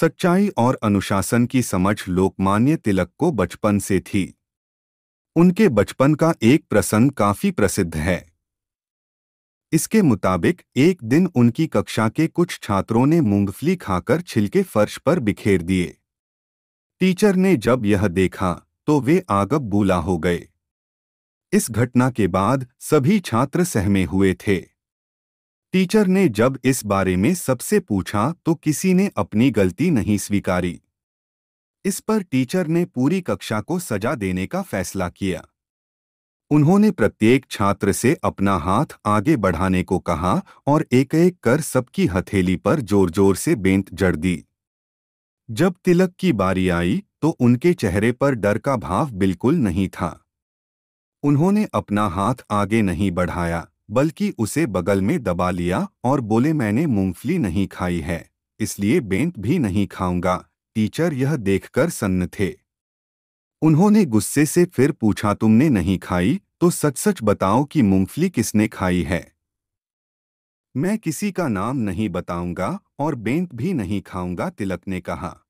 सच्चाई और अनुशासन की समझ लोकमान्य तिलक को बचपन से थी उनके बचपन का एक प्रसंग काफी प्रसिद्ध है इसके मुताबिक एक दिन उनकी कक्षा के कुछ छात्रों ने मूंगफली खाकर छिलके फर्श पर बिखेर दिए टीचर ने जब यह देखा तो वे आगब बूला हो गए इस घटना के बाद सभी छात्र सहमे हुए थे टीचर ने जब इस बारे में सबसे पूछा तो किसी ने अपनी गलती नहीं स्वीकारी इस पर टीचर ने पूरी कक्षा को सजा देने का फैसला किया उन्होंने प्रत्येक छात्र से अपना हाथ आगे बढ़ाने को कहा और एक एक कर सबकी हथेली पर जोर जोर से बेंत जड़ दी जब तिलक की बारी आई तो उनके चेहरे पर डर का भाव बिल्कुल नहीं था उन्होंने अपना हाथ आगे नहीं बढ़ाया बल्कि उसे बगल में दबा लिया और बोले मैंने मूंगफली नहीं खाई है इसलिए बेंत भी नहीं खाऊंगा टीचर यह देखकर सन्न थे उन्होंने गुस्से से फिर पूछा तुमने नहीं खाई तो सच सच बताओ कि मूंगफली किसने खाई है मैं किसी का नाम नहीं बताऊंगा और बेंत भी नहीं खाऊंगा तिलक ने कहा